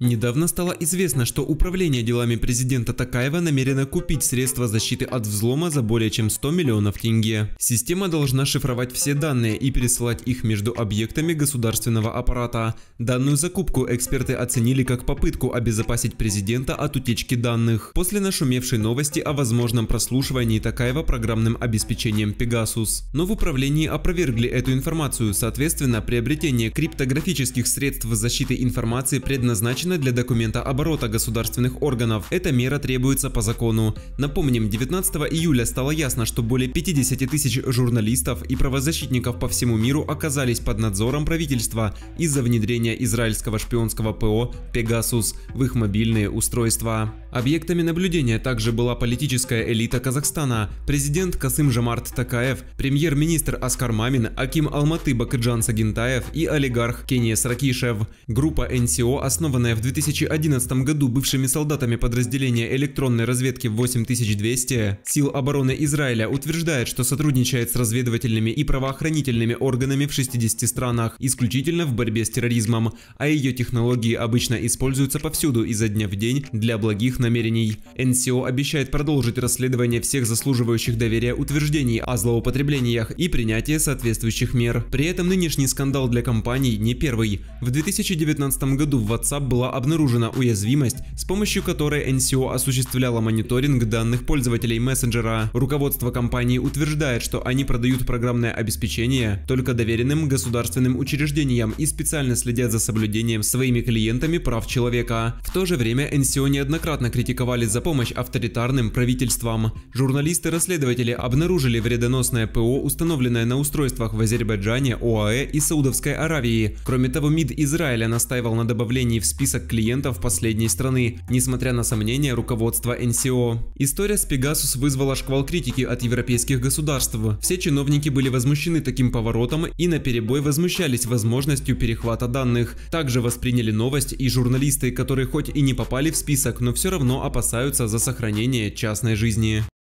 Недавно стало известно, что Управление делами президента Такаева намерено купить средства защиты от взлома за более чем 100 миллионов тенге. Система должна шифровать все данные и пересылать их между объектами государственного аппарата. Данную закупку эксперты оценили как попытку обезопасить президента от утечки данных. После нашумевшей новости о возможном прослушивании Такаева программным обеспечением Pegasus. Но в управлении опровергли эту информацию, соответственно, приобретение криптографических средств защиты информации предназначено предназначены для документа оборота государственных органов. Эта мера требуется по закону. Напомним, 19 июля стало ясно, что более 50 тысяч журналистов и правозащитников по всему миру оказались под надзором правительства из-за внедрения израильского шпионского ПО «Пегасус» в их мобильные устройства. Объектами наблюдения также была политическая элита Казахстана, президент Касым Жамарт Такаев, премьер-министр Аскар Мамин, Аким Алматы Бакыджан Сагентаев и олигарх Кения Сракишев. Группа НСО, основанная в 2011 году бывшими солдатами подразделения электронной разведки 8200, сил обороны Израиля утверждает, что сотрудничает с разведывательными и правоохранительными органами в 60 странах, исключительно в борьбе с терроризмом, а ее технологии обычно используются повсюду изо дня в день для благих намерений. НСО обещает продолжить расследование всех заслуживающих доверия утверждений о злоупотреблениях и принятие соответствующих мер. При этом нынешний скандал для компаний не первый. В 2019 году в WhatsApp была была обнаружена уязвимость, с помощью которой NCO осуществляла мониторинг данных пользователей мессенджера. Руководство компании утверждает, что они продают программное обеспечение только доверенным государственным учреждениям и специально следят за соблюдением своими клиентами прав человека. В то же время NCO неоднократно критиковали за помощь авторитарным правительствам. Журналисты-расследователи обнаружили вредоносное ПО, установленное на устройствах в Азербайджане, ОАЭ и Саудовской Аравии. Кроме того, МИД Израиля настаивал на добавлении в список список клиентов последней страны, несмотря на сомнения руководства NCO. История с Pegasus вызвала шквал критики от европейских государств. Все чиновники были возмущены таким поворотом и на перебой возмущались возможностью перехвата данных. Также восприняли новость и журналисты, которые хоть и не попали в список, но все равно опасаются за сохранение частной жизни.